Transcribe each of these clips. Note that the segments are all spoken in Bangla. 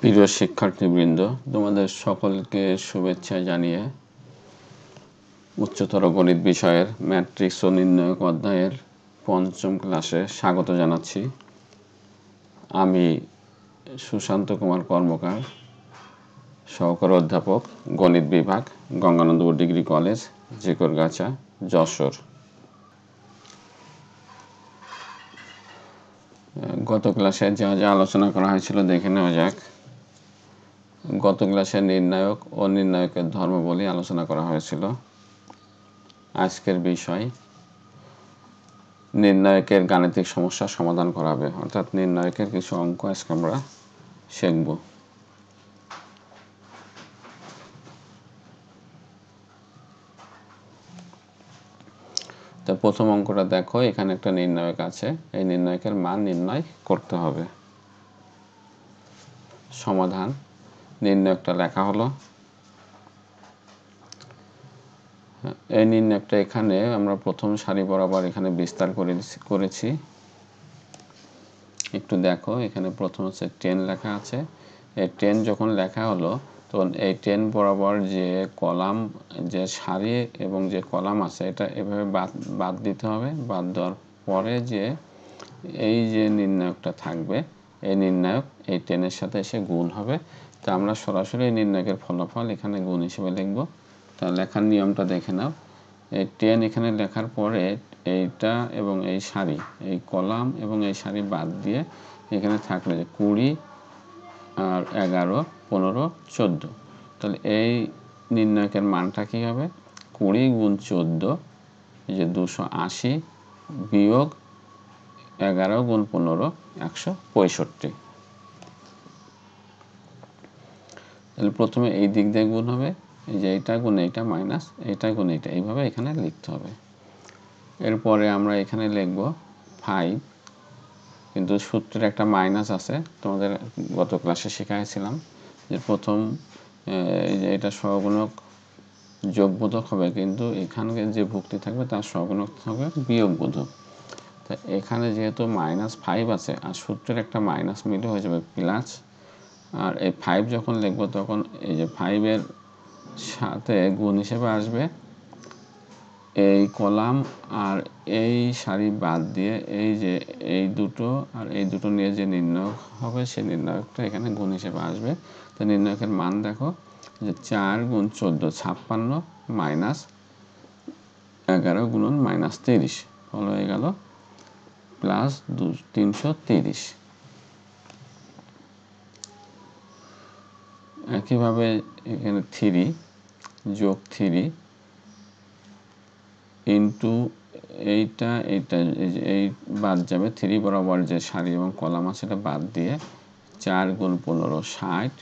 প্রিয় শিক্ষার্থীবৃন্দ তোমাদের সকলকে শুভেচ্ছা জানিয়ে উচ্চতর গণিত বিষয়ের ম্যাট্রিক্স ও নির্ণয়ক অধ্যায়ের পঞ্চম ক্লাসে স্বাগত জানাচ্ছি আমি সুশান্ত কুমার কর্মকার সহকারী অধ্যাপক গণিত বিভাগ গঙ্গানন্দপুর ডিগ্রি কলেজ জেকরগাছা যশোর গত ক্লাসে যা যা আলোচনা করা হয়েছিল দেখে নেওয়া যাক গত ক্লাসে নির্ণায়ক ও নির্ণায়কের ধর্ম বলে আলোচনা করা হয়েছিল আজকের বিষয় নির্ণায়কের গাণিতিক সমস্যা সমাধান করাবে অর্থাৎ নির্ণায়কের কিছু অঙ্ক আজকে আমরা শিখব তো প্রথম অঙ্কটা দেখো এখানে একটা নির্ণায়ক আছে এই নির্ণায়কের মান নির্ণয় করতে হবে সমাধান একটা লেখা হলো এই একটা এখানে আমরা প্রথম সারি বরাবর এখানে বিস্তার করে করেছি একটু দেখো এখানে প্রথম হচ্ছে টেন লেখা আছে এই টেন যখন লেখা হলো তখন এই টেন বরাবর যে কলাম যে সারি এবং যে কলাম আছে এটা এভাবে বাদ বাদ দিতে হবে বাদ দেওয়ার পরে যে এই যে নির্ণায়কটা থাকবে এই নির্ণায়ক এই টেনের সাথে এসে গুণ হবে তা আমরা সরাসরি নির্ণায়কের ফলাফল এখানে গুণ হিসেবে লিখব তা লেখার নিয়মটা দেখে নাও এই টেন এখানে লেখার পরে এইটা এবং এই সারি এই কলাম এবং এই সারি বাদ দিয়ে এখানে থাকলে যে কুড়ি আর এগারো পনেরো চোদ্দো তাহলে এই নির্ণায়কের মানটা কী হবে কুড়ি গুণ চোদ্দো এই যে দুশো আশি বিয়োগ এগারো গুণ পনেরো একশো পঁয়ষট্টি তাহলে প্রথমে এই দিক দিয়ে গুণ হবে এই যে এটা গুণ এটা মাইনাস এটা গুণ এটা এইভাবে এখানে লিখতে হবে এরপরে আমরা এখানে লিখব ফাইভ কিন্তু সূত্রের একটা মাইনাস আছে তোমাদের গত ক্লাসে শেখাইছিলাম যে প্রথম এটা সহগুণক যোগবোধক হবে কিন্তু এখানে যে ভুক্তি থাকবে তার সহগুণক থাকবে বিয়োগবোধক তা এখানে যেহেতু মাইনাস ফাইভ আছে আর সূত্রের একটা মাইনাস মিলে হয়ে যাবে প্লাস আর এই ফাইভ যখন লিখবো তখন এই যে ফাইভের সাথে গুণ হিসেবে আসবে এই কলাম আর এই সারি বাদ দিয়ে এই যে এই দুটো আর এই দুটো নিয়ে যে নির্ণয় হবে সেই নির্ণয়কটা এখানে গুণ হিসেবে আসবে তো নির্ণয়কের মান দেখো যে চার গুণ চোদ্দো ছাপ্পান্ন মাইনাস এগারো গুণন মাইনাস তিরিশ ফল হয়ে গেল প্লাস দু তিনশো তিরিশ একইভাবে এখানে থ্রি যোগ থ্রি ইন্টু এইটা এইটা এই বাদ যাবে থ্রি বরাবর যে সারি এবং কলাম আছে সেটা বাদ দিয়ে চার গুণ পনেরো ষাট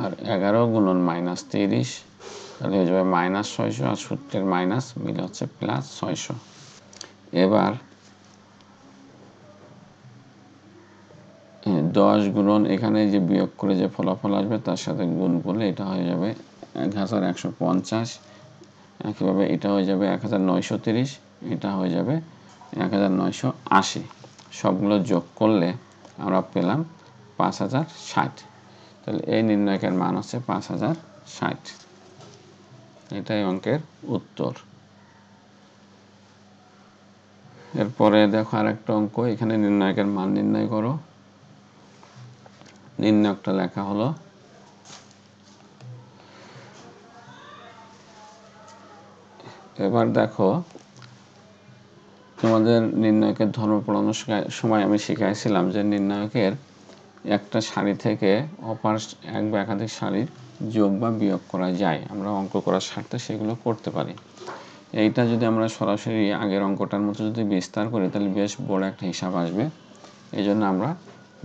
আর এগারো গুণন মাইনাস তিরিশ তাহলে হয়ে যাবে মাইনাস ছয়শো আর সূত্রের মাইনাস মিলে হচ্ছে প্লাস ছয়শো এবার দশ গুণ এখানে যে বিয়োগ করে যে ফলাফল আসবে তার সাথে গুণ করলে এটা হয়ে যাবে এক হাজার একশো পঞ্চাশ একইভাবে এটা হয়ে যাবে এক হাজার নয়শো তিরিশ এটা হয়ে যাবে এক হাজার নয়শো আশি সবগুলো যোগ করলে আমরা পেলাম পাঁচ হাজার ষাট তাহলে এই নির্ণায়কের মান হচ্ছে পাঁচ হাজার ষাট এটাই অঙ্কের উত্তর এরপরে দেখো আর একটা অঙ্ক এখানে নির্ণায়কের মান নির্ণয় করো নিম্নোক্ত লেখা হলো এবার দেখো তোমাদের নির্ণায়কের ধর্ম পড়ানোর সময় আমি শিখাইছিলাম যে নির্ণায়কের একটা সারি থেকে অপার এক বা একাধিক শাড়ির যোগ বা বিয়োগ করা যায় আমরা অঙ্ক করার স্বার্থে সেগুলো করতে পারি এইটা যদি আমরা সরাসরি আগের অঙ্কটার মতো যদি বিস্তার করি তাহলে বেশ বড় একটা হিসাব আসবে এই জন্য আমরা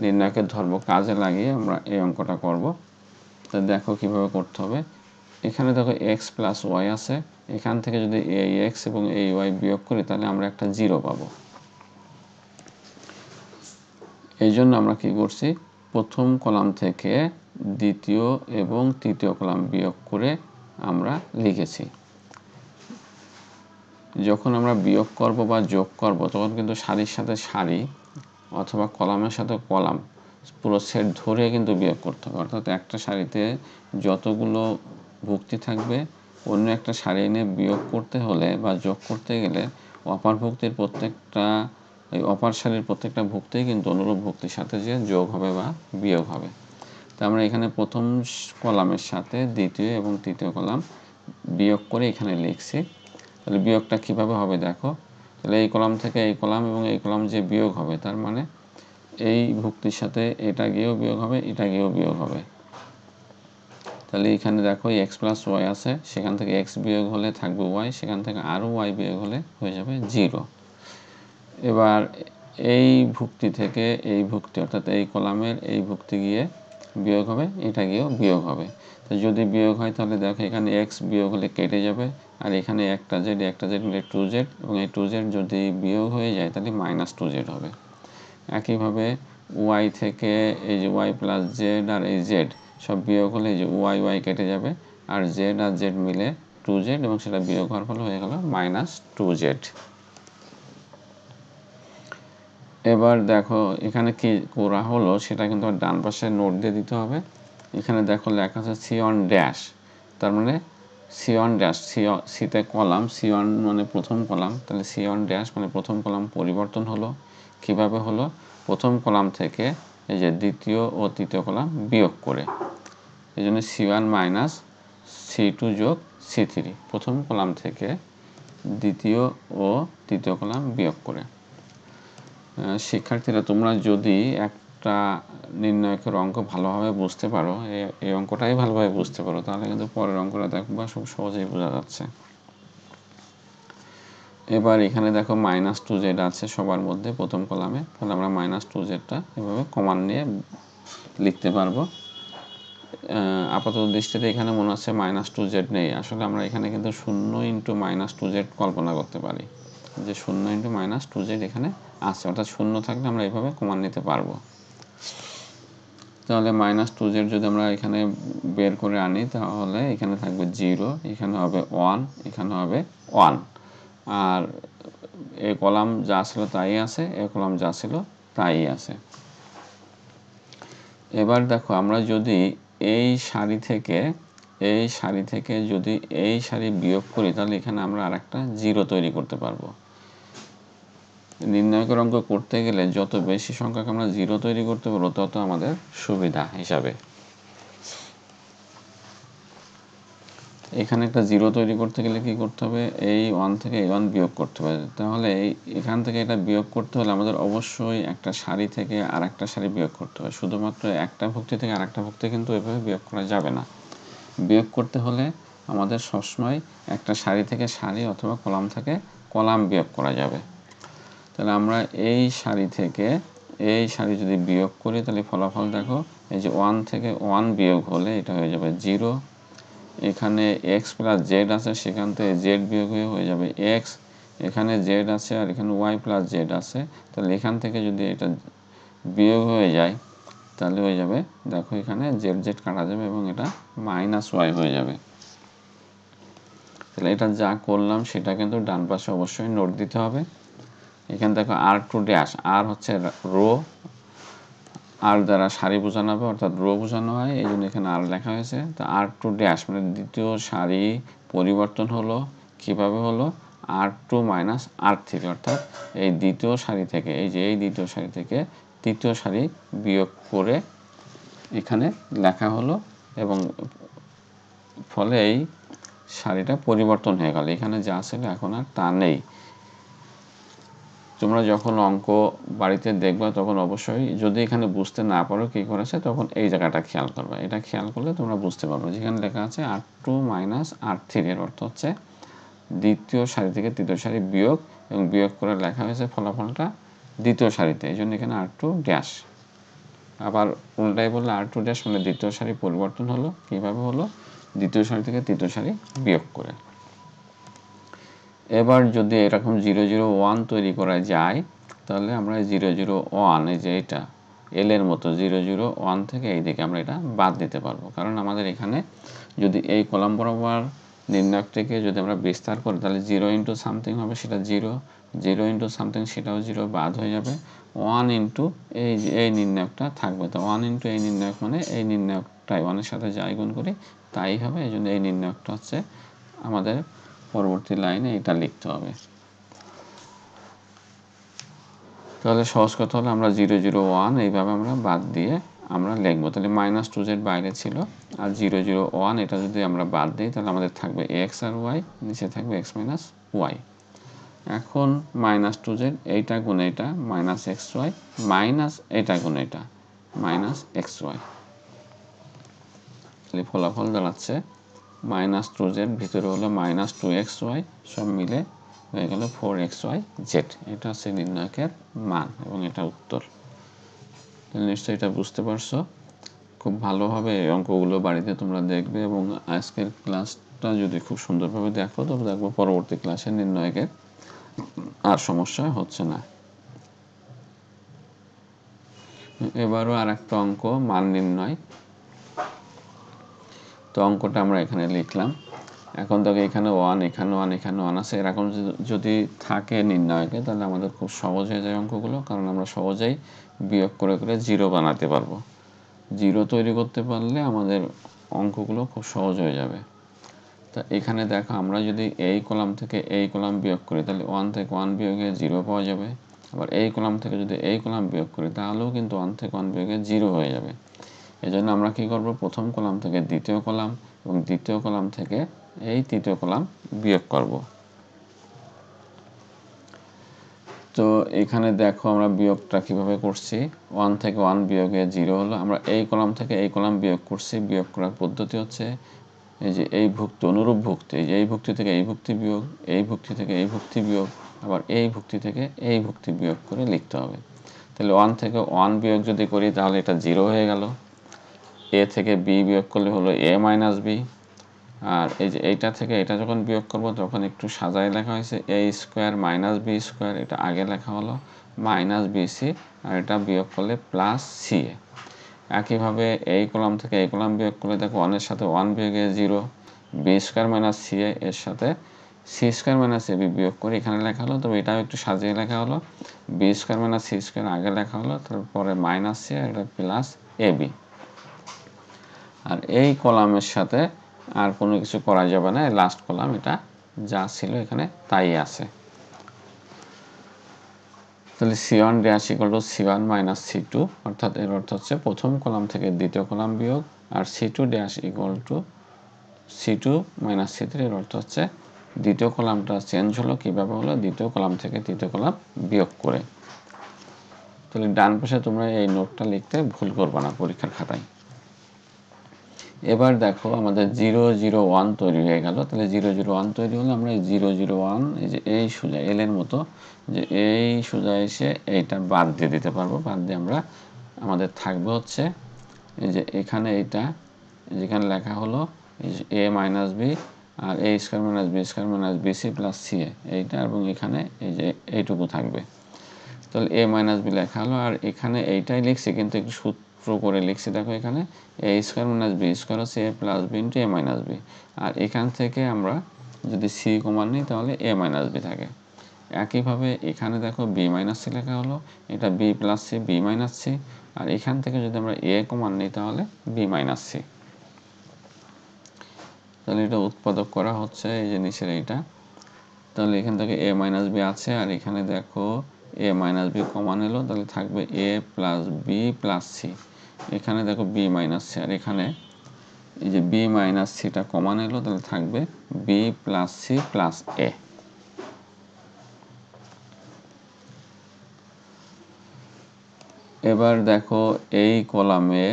নির্ণায়কের ধর্ম কাজে লাগিয়ে আমরা এই অঙ্কটা করব তো দেখো কিভাবে করতে হবে এখানে দেখো এক্স প্লাস ওয়াই আছে এখান থেকে যদি এই এক্স এবং এই ওয়াই বিয়োগ করি তাহলে আমরা একটা জিরো পাবো এই জন্য আমরা কি করছি প্রথম কলাম থেকে দ্বিতীয় এবং তৃতীয় কলাম বিয়োগ করে আমরা লিখেছি যখন আমরা বিয়োগ করব বা যোগ করব তখন কিন্তু সারির সাথে সারি অথবা কলামের সাথে কলাম পুরো সেট ধরে কিন্তু বিয়োগ করতে হবে অর্থাৎ একটা শাড়িতে যতগুলো ভুক্তি থাকবে অন্য একটা শাড়ি এনে বিয়োগ করতে হলে বা যোগ করতে গেলে অপার ভুক্তির প্রত্যেকটা এই অপার শাড়ির প্রত্যেকটা ভুক্তি কিন্তু অনুরূপ ভুক্তির সাথে যে যোগ হবে বা বিয়োগ হবে তো আমরা এখানে প্রথম কলামের সাথে দ্বিতীয় এবং তৃতীয় কলাম বিয়োগ করে এখানে লিখছি তাহলে বিয়োগটা কিভাবে হবে দেখো তাহলে এই কলাম থেকে এই কলাম এবং এই কলাম যে বিয়োগ হবে তার মানে এই ভুক্তির সাথে এটা গিয়েও বিয়োগ হবে এটা গিয়েও বিয়োগ হবে তাহলে এখানে দেখো এক্স প্লাস ওয়াই আছে সেখান থেকে এক্স বিয়োগ হলে থাকবে ওয়াই সেখান থেকে আরও ওয়াই বিয়োগ হলে হয়ে যাবে জিরো এবার এই ভুক্তি থেকে এই ভুক্তি অর্থাৎ এই কলামের এই ভুক্তি গিয়ে বিয়োগ হবে এটা গিয়েও বিয়োগ হবে তো যদি বিয়োগ হয় তাহলে দেখো এখানে এক্স বিয়োগ হলে কেটে যাবে আর এখানে একটা জেড একটা জেড মিলে টু জেড এবং এই টু জেড যদি বিয়োগ হয়ে যায় তাহলে মাইনাস টু জেড হবে একইভাবে ওয়াই থেকে এই যে ওয়াই প্লাস জেড আর এই জেড সব বিয়োগ হলে এই যে ওয়াই ওয়াই কেটে যাবে আর জেড আর জেড মিলে টু জেড এবং সেটা বিয়োগ হওয়ার ফলে হয়ে গেল মাইনাস টু জেড এবার দেখো এখানে কি করা হলো সেটা কিন্তু ডান পাশে নোট দিয়ে দিতে হবে এখানে দেখো লেখা আছে সি অন ড্যাশ তার মানে সি ওয়ান ড্যাশ সি সিতে কলাম সি ওয়ান মানে প্রথম কলাম তাহলে সি ওয়ান ড্যাশ মানে প্রথম কলাম পরিবর্তন হলো কিভাবে হলো প্রথম কলাম থেকে এই যে দ্বিতীয় ও তৃতীয় কলাম বিয়োগ করে এই জন্য C one minus C two যোগ সি থ্রি প্রথম কলাম থেকে দ্বিতীয় ও তৃতীয় কলাম বিয়োগ করে শিক্ষার্থীরা তোমরা যদি এক একটা নির্ণায়কের অঙ্ক ভালোভাবে বুঝতে পারো এই অঙ্কটাই ভালোভাবে বুঝতে পারো তাহলে কিন্তু পরের অঙ্কটা বা খুব সহজেই বোঝা যাচ্ছে এবার এখানে দেখো মাইনাস টু জেড আছে সবার মধ্যে প্রথম কলামে তাহলে আমরা মাইনাস টু জেডটা এভাবে কমান নিয়ে লিখতে পারবো আপাতত দৃষ্টিতে এখানে মনে হচ্ছে মাইনাস টু জেড নেই আসলে আমরা এখানে কিন্তু শূন্য ইন্টু মাইনাস টু জেড কল্পনা করতে পারি যে শূন্য ইন্টু মাইনাস টু জেড এখানে আছে অর্থাৎ শূন্য থাকলে আমরা এভাবে কমান নিতে পারবো তাহলে মাইনাস টু জেড যদি আমরা এখানে বের করে আনি তাহলে এখানে থাকবে জিরো এখানে হবে ওয়ান এখানে হবে ওয়ান আর এ কলাম যা ছিল তাই আছে এ কলাম যা ছিল তাই আছে এবার দেখো আমরা যদি এই সারি থেকে এই সারি থেকে যদি এই সারি বিয়োগ করি তাহলে এখানে আমরা আর একটা জিরো তৈরি করতে পারবো নির্ণায়কের অঙ্ক করতে গেলে যত বেশি সংখ্যক আমরা জিরো তৈরি করতে পারবো তত আমাদের সুবিধা হিসাবে এখানে একটা জিরো তৈরি করতে গেলে কি করতে হবে এই ওয়ান থেকে এই ওয়ান বিয়োগ করতে হবে তাহলে এই এখান থেকে এটা বিয়োগ করতে হলে আমাদের অবশ্যই একটা সারি থেকে আর একটা সারি বিয়োগ করতে হবে শুধুমাত্র একটা ভক্তি থেকে আর একটা ভক্তি কিন্তু এভাবে বিয়োগ করা যাবে না বিয়োগ করতে হলে আমাদের সবসময় একটা সারি থেকে সারি অথবা কলাম থেকে কলাম বিয়োগ করা যাবে তাহলে আমরা এই সারি থেকে এই সারি যদি বিয়োগ করি তাহলে ফলাফল দেখো এই যে ওয়ান থেকে ওয়ান বিয়োগ হলে এটা হয়ে যাবে জিরো এখানে এক্স প্লাস জেড আছে সেখান থেকে জেড বিয়োগ হয়ে হয়ে যাবে এক্স এখানে জেড আছে আর এখানে ওয়াই প্লাস জেড আছে তাহলে এখান থেকে যদি এটা বিয়োগ হয়ে যায় তাহলে হয়ে যাবে দেখো এখানে জেড জেড কাটা যাবে এবং এটা মাইনাস ওয়াই হয়ে যাবে তাহলে এটা যা করলাম সেটা কিন্তু ডান পাশে অবশ্যই নোট দিতে হবে এখানে দেখো আর টু ড্যাশ আর হচ্ছে রো আর দ্বারা সারি বোঝানো হবে অর্থাৎ রো বোঝানো হয় এই জন্য এখানে আর লেখা হয়েছে তো আর টু ড্যাশ মানে দ্বিতীয় সারি পরিবর্তন হলো কিভাবে হলো আর টু মাইনাস আর থেকে অর্থাৎ এই দ্বিতীয় সারি থেকে এই যে এই দ্বিতীয় সারি থেকে তৃতীয় সারি বিয়োগ করে এখানে লেখা হলো এবং ফলে এই শাড়িটা পরিবর্তন হয়ে গেল এখানে যা ছিল এখন আর তা নেই তোমরা যখন অঙ্ক বাড়িতে দেখবে তখন অবশ্যই যদি এখানে বুঝতে না পারো কী করেছে তখন এই জায়গাটা খেয়াল করবে এটা খেয়াল করলে তোমরা বুঝতে পারবে যেখানে লেখা আছে R two minus R three এর অর্থ হচ্ছে দ্বিতীয় সারি থেকে তৃতীয় সারি বিয়োগ এবং বিয়োগ করে লেখা হয়েছে ফলাফলটা দ্বিতীয় সারিতে এই জন্য এখানে আর টু ড্যাশ আবার উল্টাই বললে আর টু ড্যাশ মানে দ্বিতীয় সারি পরিবর্তন হলো কীভাবে হলো দ্বিতীয় সারি থেকে তৃতীয় সারি বিয়োগ করে এবার যদি এরকম জিরো জিরো ওয়ান তৈরি করা যায় তাহলে আমরা জিরো জিরো ওয়ান এই যে এটা এল এর মতো জিরো জিরো ওয়ান থেকে এই দিকে আমরা এটা বাদ দিতে পারবো কারণ আমাদের এখানে যদি এই কলাম বরাবর নিম্নাকটিকে যদি আমরা বিস্তার করি তাহলে জিরো ইন্টু সামথিং হবে সেটা জিরো জিরো ইন্টু সামথিং সেটাও জিরো বাদ হয়ে যাবে ওয়ান ইন্টু এই এই নির্ণায়কটা থাকবে তো ওয়ান ইন্টু এই নির্ণায়ক মানে এই নির্ণায়কটাই ওয়ানের সাথে যাই গুণ করি তাই হবে এই জন্য এই নির্ণায়কটা হচ্ছে আমাদের পরবর্তী লাইনে এটা লিখতে হবে তাহলে সহজ কথা হলো আমরা জিরো জিরো ওয়ান এইভাবে আমরা বাদ দিয়ে আমরা লিখবো তাহলে মাইনাস টু জেড বাইরে ছিল আর জিরো জিরো ওয়ান এটা যদি আমরা বাদ দিই তাহলে আমাদের থাকবে এক্স আর ওয়াই নিচে থাকবে এক্স মাইনাস ওয়াই এখন মাইনাস টু জেড এইটা গুণ এটা মাইনাস এক্স ওয়াই মাইনাস এটা গুণ এটা মাইনাস এক্স ওয়াই তাহলে ফলাফল দাঁড়াচ্ছে মাইনাস টু জেড ভিতরে হলো মাইনাস টু এক্স ওয়াই সব মিলে হয়ে গেল ফোর এক্স ওয়াই জেড এটা হচ্ছে নির্ণায়কের মান এবং এটা উত্তর নিশ্চয়ই এটা বুঝতে পারছো খুব ভালোভাবে এই অঙ্কগুলো বাড়িতে তোমরা দেখবে এবং আজকের ক্লাসটা যদি খুব সুন্দরভাবে দেখো তবে দেখবো পরবর্তী ক্লাসে নির্ণায়কের আর সমস্যা হচ্ছে না এবারও আর একটা অঙ্ক মান নির্ণয় তো অঙ্কটা আমরা এখানে লিখলাম এখন তো এখানে ওয়ান এখানে ওয়ান এখানে ওয়ান আছে এরকম যদি থাকে নির্ণয়কে তাহলে আমাদের খুব সহজ হয়ে যায় অঙ্কগুলো কারণ আমরা সহজেই বিয়োগ করে করে জিরো বানাতে পারবো জিরো তৈরি করতে পারলে আমাদের অঙ্কগুলো খুব সহজ হয়ে যাবে তা এখানে দেখো আমরা যদি এই কলাম থেকে এই কলাম বিয়োগ করি তাহলে ওয়ান থেকে ওয়ান বিয়োগে জিরো পাওয়া যাবে আবার এই কলাম থেকে যদি এই কলাম বিয়োগ করি তাহলেও কিন্তু ওয়ান থেকে ওয়ান বিয়োগে জিরো হয়ে যাবে এজন্য আমরা কি করব প্রথম কলাম থেকে দ্বিতীয় কলাম এবং দ্বিতীয় কলাম থেকে এই তৃতীয় কলাম বিয়োগ করব তো এখানে দেখো আমরা বিয়োগটা কিভাবে করছি ওয়ান থেকে ওয়ান বিয়োগে জিরো হলো আমরা এই কলাম থেকে এই কলাম বিয়োগ করছি বিয়োগ করার পদ্ধতি হচ্ছে এই যে এই ভুক্তি অনুরূপ ভুক্তি এই এই ভুক্তি থেকে এই ভুক্তি বিয়োগ এই ভুক্তি থেকে এই ভুক্তি বিয়োগ আবার এই ভুক্তি থেকে এই ভুক্তি বিয়োগ করে লিখতে হবে তাহলে ওয়ান থেকে ওয়ান বিয়োগ যদি করি তাহলে এটা জিরো হয়ে গেল এ থেকে বি বিয়োগ করলে হলো এ মাইনাস বি আর এই যে এইটা থেকে এটা যখন বিয়োগ করব তখন একটু সাজায় লেখা হয়েছে A square minus B square এটা আগে লেখা হলো মাইনাস বি সি আর এটা বিয়োগ করলে প্লাস সি এ একইভাবে এই কলাম থেকে এই কলাম বিয়োগ করলে দেখো ওয়ানের সাথে ওয়ান বিয়োগে zero B square minus C A এর সাথে C square minus A B বিয়োগ করে এখানে লেখা হলো তবে এটাও একটু সাজিয়ে লেখা হলো B square minus C square আগে লেখা হলো তারপরে মাইনাস সি আর এটা প্লাস এ বি আর এই কলামের সাথে আর কোনো কিছু করা যাবে না লাস্ট কলাম এটা যা ছিল এখানে তাই আছে তাহলে C one dash equal to C one minus C two অর্থাৎ এর অর্থ হচ্ছে প্রথম কলাম থেকে দ্বিতীয় কলাম বিয়োগ আর C two dash equal to C two minus C three এর অর্থ হচ্ছে দ্বিতীয় কলামটা চেঞ্জ হলো কীভাবে হলো দ্বিতীয় কলাম থেকে তৃতীয় কলাম বিয়োগ করে তাহলে ডান পাশে তোমরা এই নোটটা লিখতে ভুল করবে না পরীক্ষার খাতায় এবার দেখো আমাদের জিরো জিরো ওয়ান তৈরি হয়ে গেল তাহলে জিরো জিরো ওয়ান তৈরি হলে আমরা জিরো জিরো ওয়ান এই যে এই সোজা এল এর মতো যে এই সোজা এসে এইটা বাদ দিয়ে দিতে পারবো বাদ দিয়ে আমরা আমাদের থাকবে হচ্ছে এই যে এখানে এইটা যেখানে লেখা হলো এ মাইনাস বি আর A square minus B square minus C plus C A এইটা এবং এখানে এই যে এইটুকু থাকবে তাহলে এ মাইনাস বি লেখা হলো আর এখানে এইটাই লিখছি কিন্তু একটু সূত্র করে লিখছি দেখো এখানে A square minus B square হচ্ছে A plus B into A minus B আর এখান থেকে আমরা যদি সি কমান নিই তাহলে এ মাইনাস বি থাকে একইভাবে এখানে দেখো বি মাইনাস সি লেখা হলো এটা B plus C B minus C আর এখান থেকে যদি আমরা এ কমান নিই তাহলে বি মাইনাস সি তাহলে এটা উৎপাদক করা হচ্ছে এই জিনিসের এইটা তাহলে এখান থেকে এ মাইনাস বি আছে আর এখানে দেখো এ মাইনাস বি কমান এলো তাহলে থাকবে A plus B plus C এখানে দেখো বি মাইনাস সি আর এখানে এই যে বি মাইনাস সিটা কমান এলো তাহলে থাকবে B plus C plus A এবার দেখো এই কলামে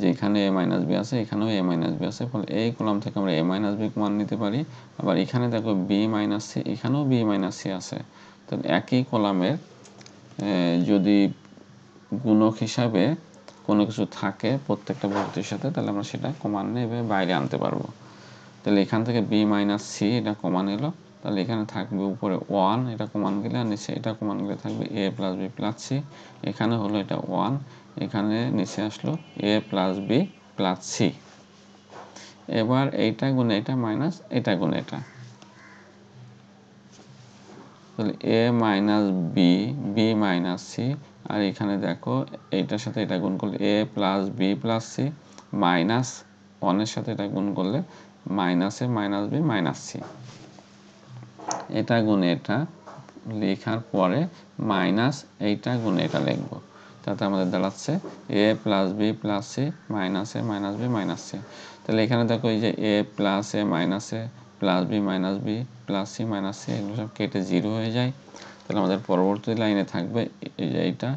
যে এখানে এ মাইনাস বি আছে এখানেও এ মাইনাস বি আছে ফলে এই কলাম থেকে আমরা এ মাইনাস বি মান নিতে পারি আবার এখানে দেখো বি মাইনাস সি এখানেও বি মাইনাস সি আছে তাহলে একই কলামের যদি গুণক হিসাবে কোনো কিছু থাকে প্রত্যেকটা বিভক্তির সাথে তাহলে আমরা সেটা কমান নেবে বাইরে আনতে পারবো তাহলে এখান থেকে বি মাইনাস সি এটা কমান এলো তাহলে এখানে থাকবে উপরে ওয়ান এটা কমান গেলে আর নিচে এটা কমান গেলে থাকবে A plus B plus C এখানে হলো এটা ওয়ান এখানে নিচে আসলো A plus B plus C এবার এইটা গুণে এটা মাইনাস এটা গুণে এটা তাহলে A minus B B minus C আর এখানে দেখো এইটার সাথে এটা গুণ করলে A plus B plus C minus ওয়ানের সাথে এটা গুণ করলে minus A minus B minus C এটা গুণ এটা লেখার পরে মাইনাস এইটা গুণ এটা লিখব তাতে আমাদের দাঁড়াচ্ছে এ plus B plus C minus A minus B minus C তাহলে এখানে দেখো এই যে A plus A minus A plus B minus B plus C minus C এগুলো সব কেটে জিরো হয়ে যায় তাহলে আমাদের পরবর্তী লাইনে থাকবে এই যে এইটা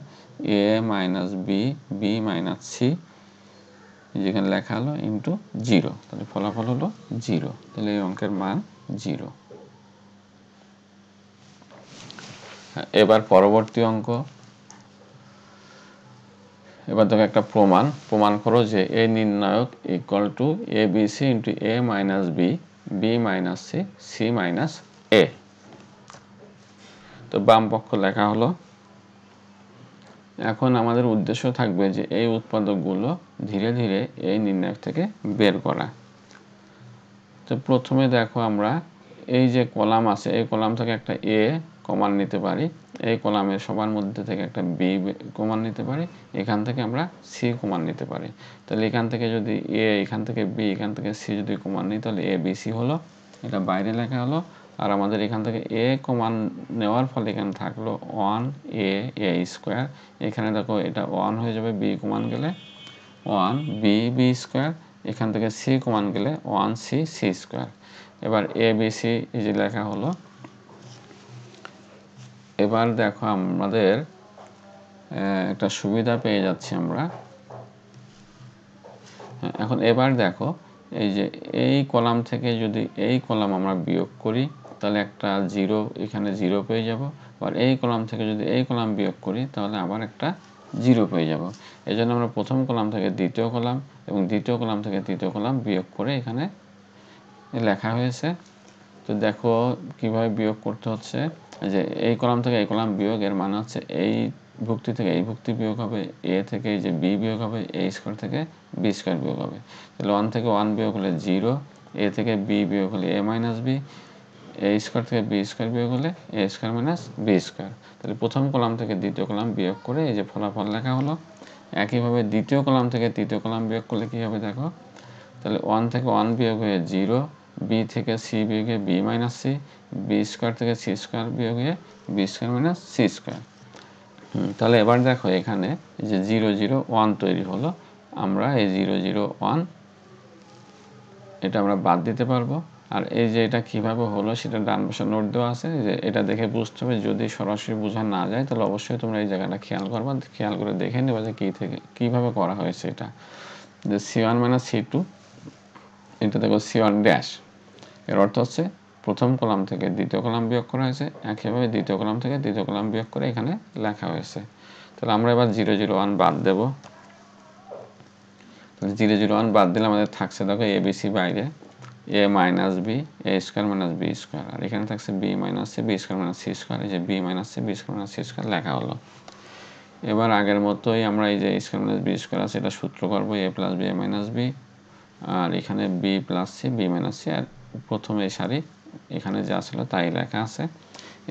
A minus B B minus C যেখানে লেখা হলো ইন্টু জিরো তাহলে ফলাফল হলো জিরো তাহলে এই অঙ্কের মান জিরো হ্যাঁ, এবার পরবর্তী অঙ্ক এবার তোকে একটা প্রমাণ প্রমাণ করো যে এ নির্ণায়ক equal to A B C into A minus B B minus C C minus A তো বাম পক্ষ লেখা হলো এখন আমাদের উদ্দেশ্য থাকবে যে এই উৎপাদকগুলো ধীরে ধীরে এই নির্ণায়ক থেকে বের করা তো প্রথমে দেখো আমরা এই যে কলাম আছে এই কলাম থেকে একটা এ কমান নিতে পারি এই কলামের সবার মধ্যে থেকে একটা বি কমান নিতে পারি এখান থেকে আমরা সি কমান নিতে পারি তাহলে এখান থেকে যদি এ এখান থেকে বি এখান থেকে সি যদি কমান নিই তাহলে এ বি সি হলো এটা বাইরে লেখা হলো আর আমাদের এখান থেকে এ কমান নেওয়ার ফলে এখানে থাকলো ওয়ান এ এ স্কোয়ার এখানে দেখো এটা ওয়ান হয়ে যাবে বি কমান গেলে ওয়ান বি বি স্কোয়ার এখান থেকে সি কমান গেলে ওয়ান সি সি স্কোয়ার এবার এ বি সি এই যে লেখা হলো এবার দেখো আমাদের একটা সুবিধা পেয়ে যাচ্ছি আমরা হ্যাঁ, এখন এবার দেখো এই যে এই কলাম থেকে যদি এই কলাম আমরা বিয়োগ করি তাহলে একটা জিরো এখানে জিরো পেয়ে যাব আর এই কলাম থেকে যদি এই কলাম বিয়োগ করি তাহলে আবার একটা জিরো পেয়ে যাব এই জন্য আমরা প্রথম কলাম থেকে দ্বিতীয় কলাম এবং দ্বিতীয় কলাম থেকে তৃতীয় কলাম বিয়োগ করে এখানে লেখা হয়েছে তো দেখো কিভাবে বিয়োগ করতে হচ্ছে যে এই কলাম থেকে এই কলাম বিয়োগ এর মানে হচ্ছে এই ভুক্তি থেকে এই ভুক্তি বিয়োগ হবে এ থেকে এই যে বি বিয়োগ হবে এ স্কোয়ার থেকে বি স্কোয়ার বিয়োগ হবে তাহলে ওয়ান থেকে ওয়ান বিয়োগ হলে জিরো এ থেকে বি বিয়োগ হলে A minus B A square থেকে বি স্কোয়ার বিয়োগ হলে A square minus B square তাহলে প্রথম কলাম থেকে দ্বিতীয় কলাম বিয়োগ করে এই যে ফলাফল লেখা হলো একইভাবে দ্বিতীয় কলাম থেকে তৃতীয় কলাম বিয়োগ করলে কী হবে দেখো তাহলে ওয়ান থেকে ওয়ান বিয়োগ হয়ে জিরো বি থেকে সি বিয়োগ হয়ে B minus C B square থেকে সি স্কোয়ার বিয়োগ হয়ে B square minus C square তাহলে এবার দেখো এখানে যে জিরো জিরো ওয়ান তৈরি হলো আমরা এই জিরো জিরো ওয়ান এটা আমরা বাদ দিতে পারবো আর এই যে এটা কিভাবে হলো সেটা ডান পাশে নোট দেওয়া আছে যে এটা দেখে বুঝতে হবে যদি সরাসরি বোঝা না যায় তাহলে অবশ্যই তোমরা এই জায়গাটা খেয়াল করবা খেয়াল করে দেখে নেবা যে কী থেকে কীভাবে করা হয়েছে এটা যে C one minus C two এটা দেখো সি ওয়ান ড্যাশ এর অর্থ হচ্ছে প্রথম কলাম থেকে দ্বিতীয় কলাম বিয়োগ করা হয়েছে একইভাবে দ্বিতীয় কলাম থেকে দ্বিতীয় কলাম বিয়োগ করে এখানে লেখা হয়েছে তাহলে আমরা এবার জিরো জিরো ওয়ান বাদ দেবো জিরো জিরো ওয়ান বাদ দিলে আমাদের থাকছে দেখো এবিসি বাইরে A minus B A square minus B square আর এখানে থাকছে B minus C B square minus C square এই যে B minus C B square minus C square লেখা হলো এবার আগের মতোই আমরা এই যে স্কোয়ার মাইনাস বি স্কোয়ার আছে এটা সূত্র করবো A plus B A minus B আর এখানে B plus C B minus C আর প্রথমে এই সারি এখানে যা ছিল তাই লেখা আছে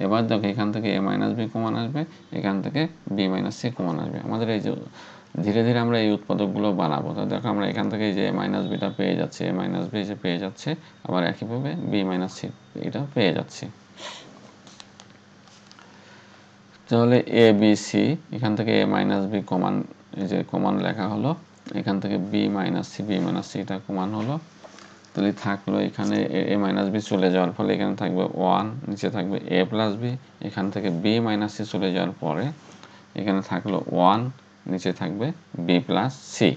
এবার দেখো এখান থেকে এ মাইনাস বি কমান আসবে এখান থেকে বি মাইনাস সি কমান আসবে আমাদের এই যে ধীরে ধীরে আমরা এই উৎপাদকগুলো বানাবো তো দেখো আমরা এখান থেকে যে মাইনাস বিটা পেয়ে যাচ্ছে এ মাইনাস বি যে পেয়ে যাচ্ছে আবার একইভাবে বি মাইনাস সি এটা পেয়ে যাচ্ছে তাহলে এ বি সি এখান থেকে এ মাইনাস বি কমান এই যে কমান লেখা হলো এখান থেকে B minus C B minus C এটা কমান হলো তাহলে থাকলো এখানে এ মাইনাস বি চলে যাওয়ার ফলে এখানে থাকবে ওয়ান নিচে থাকবে এ প্লাস বি এখান থেকে বি মাইনাস সি চলে যাওয়ার পরে এখানে থাকলো ওয়ান নিচে থাকবে বি প্লাস সি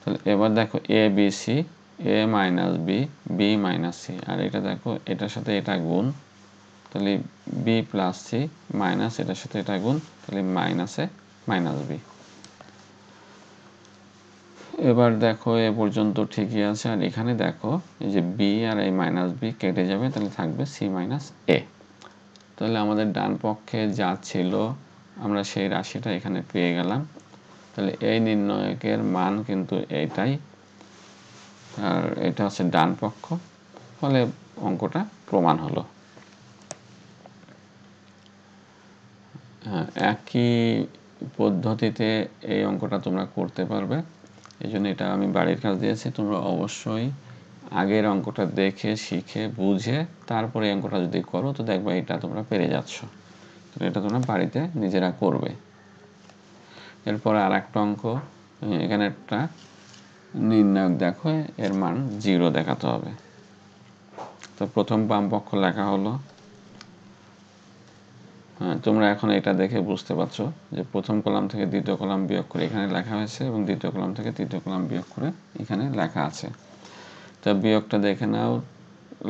তাহলে এবার দেখো A B C A minus B B minus C আর এটা দেখো এটার সাথে এটা গুণ তাহলে বি প্লাস সি মাইনাস এটার সাথে এটা গুণ তাহলে মাইনাসে মাইনাস বি এবার দেখো এ পর্যন্ত ঠিকই আছে আর এখানে দেখো এই যে বি আর এই মাইনাস বি কেটে যাবে তাহলে থাকবে সি মাইনাস এ তাহলে আমাদের ডান পক্ষে যা ছিল আমরা সেই রাশিটা এখানে পেয়ে গেলাম তাহলে এই নির্ণয়কের মান কিন্তু এইটাই আর এটা হচ্ছে ডান পক্ষ ফলে অঙ্কটা প্রমাণ হলো হ্যাঁ, একই পদ্ধতিতে এই অঙ্কটা তোমরা করতে পারবে এই জন্য এটা আমি বাড়ির কাজ দিয়েছি তোমরা অবশ্যই আগের অঙ্কটা দেখে শিখে বুঝে তারপরে অঙ্কটা যদি করো তো দেখবে এটা তোমরা পেরে যাচ্ছ এটা তোমরা বাড়িতে নিজেরা করবে এরপর আর একটা অঙ্ক এখানে একটা নির্ণায়ক দেখো এর মান জিরো দেখাতে হবে তো প্রথম বাম পক্ষ লেখা হলো হ্যাঁ তোমরা এখন এটা দেখে বুঝতে পারছো যে প্রথম কলাম থেকে দ্বিতীয় কলাম বিয়োগ করে এখানে লেখা হয়েছে এবং দ্বিতীয় কলাম থেকে তৃতীয় কলাম বিয়োগ করে এখানে লেখা আছে তা বিয়োগটা দেখে নাও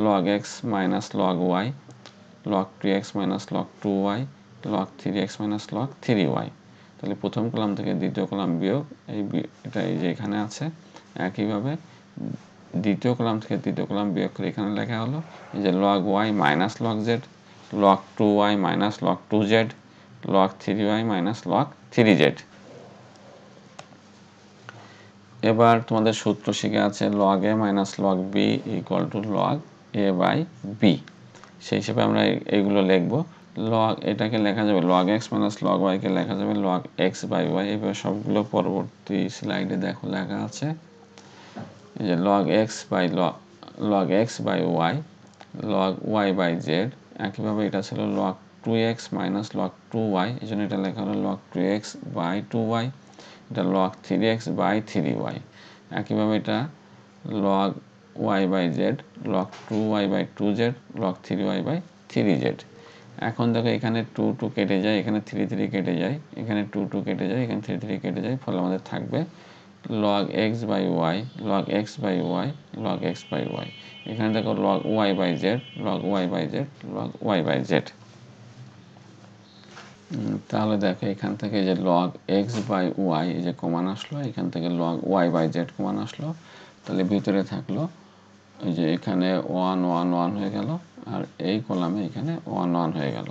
log X minus log Y log two X minus log two Y log three X minus log three Y তাহলে প্রথম কলাম থেকে দ্বিতীয় কলাম বিয়োগ এই এটা এই যে এখানে আছে একইভাবে দ্বিতীয় কলাম থেকে তৃতীয় কলাম বিয়োগ করে এখানে লেখা হলো এই যে log Y minus log Z two Y minus log two Z log three Y minus minus three Z এবার তোমাদের সূত্র শিখে আছে log A minus log B equal to log A by B সেই হিসেবে আমরা এইগুলো লিখব লগ এটাকে লেখা যাবে লগ এক্স মাইনাস লগ ওয়াইকে লেখা যাবে লগ এক্স বাই ওয়াই এবার সবগুলো পরবর্তী স্লাইডে দেখো লেখা আছে যে log X by log X by Y log Y by Z একইভাবে এটা ছিল log two X minus log two Y এই জন্য এটা লেখা হলো log two X by two Y এটা log three X by three Y একইভাবে এটা log Y by Z log two Y by two Z log three Y by three Z এখন দেখো এখানে টু টু কেটে যায় এখানে থ্রি থ্রি কেটে যায় এখানে টু টু কেটে যায় এখানে থ্রি থ্রি কেটে যায় ফলে আমাদের থাকবে log X by Y log X by Y log X by Y এখানে দেখো log Y by Z log Y by Z log Y by Z তাহলে দেখো এখান থেকে যে লগ এক্স বাই ওয়াই যে কমান আসলো এখান থেকে লগ ওয়াই বাই জেড কমান আসলো তাহলে ভিতরে থাকলো এই যে এখানে ওয়ান ওয়ান ওয়ান হয়ে গেল আর এই কলামে এখানে ওয়ান ওয়ান হয়ে গেল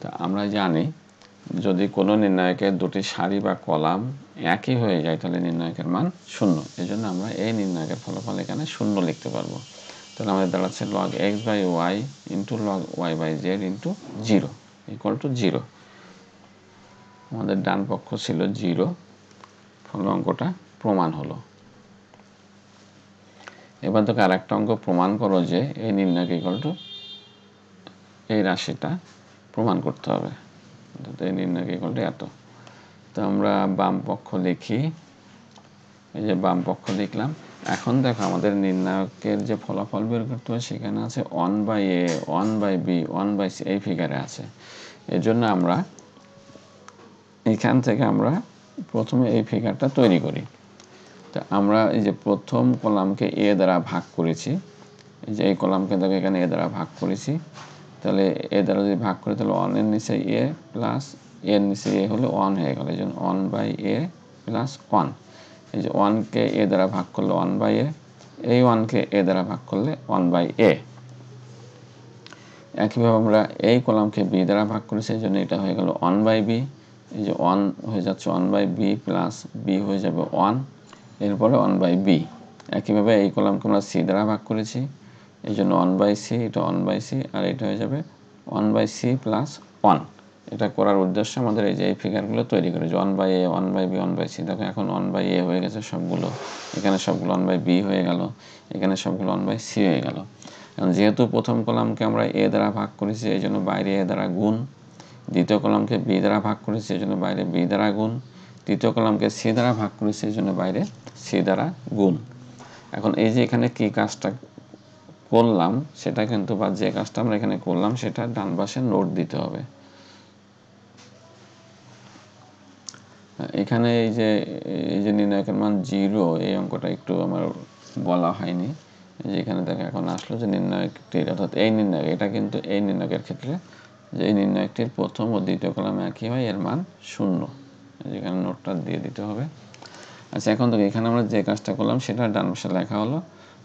তা আমরা জানি যদি কোনো নির্ণায়কের দুটি সারি বা কলাম একই হয়ে যায় তাহলে নির্ণায়কের মান শূন্য এই জন্য আমরা এই নির্ণায়কের ফলাফল এখানে শূন্য লিখতে পারবো তাহলে আমাদের দাঁড়াচ্ছে log X by Y into log Y by Z into zero equal to zero আমাদের ডান পক্ষ ছিল জিরো ফলে অঙ্কটা প্রমাণ হলো এবার তোকে আরেকটা অঙ্ক প্রমাণ করো যে এই নির্ণায়ক ইকুয়াল টু এই রাশিটা প্রমাণ করতে হবে এই নির্ণায়ক ইকুয়াল টু এত তো আমরা বাম পক্ষ লিখি এই যে বাম পক্ষ লিখলাম এখন দেখো আমাদের নির্ণায়কের যে ফলাফল বের করতে হয় সেখানে আছে one by A one by B one by C এই ফিগারে আছে এজন্য আমরা এখান থেকে আমরা প্রথমে এই ফিগারটা তৈরি করি তো আমরা এই যে প্রথম কলামকে এ দ্বারা ভাগ করেছি এই যে এই কলামকে দেখো এখানে এ দ্বারা ভাগ করেছি তাহলে এ দ্বারা যদি ভাগ করি তাহলে ওয়ানের নিচে এ প্লাস এর নিচে এ হলে ওয়ান হয়ে গেল এই জন্য one by A plus one এই যে ওয়ানকে এ দ্বারা ভাগ করলে ওয়ান বাই এ এই ওয়ানকে এ দ্বারা ভাগ করলে ওয়ান বাই এ একইভাবে আমরা এই কলামকে বি দ্বারা ভাগ করেছি এই জন্য এটা হয়ে গেল ওয়ান বাই বি এই যে ওয়ান হয়ে যাচ্ছে one by B plus B হয়ে যাবে ওয়ান এরপরে ওয়ান বাই বি একইভাবে এই কলামকে আমরা সি দ্বারা ভাগ করেছি এই জন্য ওয়ান বাই সি এটা ওয়ান বাই সি আর এটা হয়ে যাবে one by C plus one এটা করার উদ্দেশ্য আমাদের এই যে এই ফিগারগুলো তৈরি করে যে one by A one by B one by C দেখো এখন ওয়ান বাই এ হয়ে গেছে সবগুলো এখানে সবগুলো ওয়ান বাই বি হয়ে গেল এখানে সবগুলো ওয়ান বাই সি হয়ে গেল যেহেতু প্রথম কলামকে আমরা এ দ্বারা ভাগ করেছি এই জন্য বাইরে এ দ্বারা গুণ দ্বিতীয় কলামকে বি দ্বারা ভাগ করেছি এই জন্য বাইরে বি দ্বারা গুণ তৃতীয় কলামকে সি দ্বারা ভাগ করেছি এই জন্য বাইরে সি দ্বারা গুণ এখন এই যে এখানে কি কাজটা করলাম সেটা কিন্তু বা যে কাজটা আমরা এখানে করলাম সেটা ডান পাশে নোট দিতে হবে এখানে এই যে এই যে নির্ণায়কের মান জিরো এই অঙ্কটা একটু আমার বলা হয়নি যে এখানে দেখো এখন আসলো যে নির্ণায়কটির অর্থাৎ এই নির্ণায়ক এটা কিন্তু এই নির্ণায়কের ক্ষেত্রে যে এই নির্ণায়কটির প্রথম ও দ্বিতীয় কলামে একই হয় এর মান শূন্য এখানে নোটটা দিয়ে দিতে হবে আচ্ছা এখন দেখো এখানে আমরা যে কাজটা করলাম সেটা ডান পাশে লেখা হলো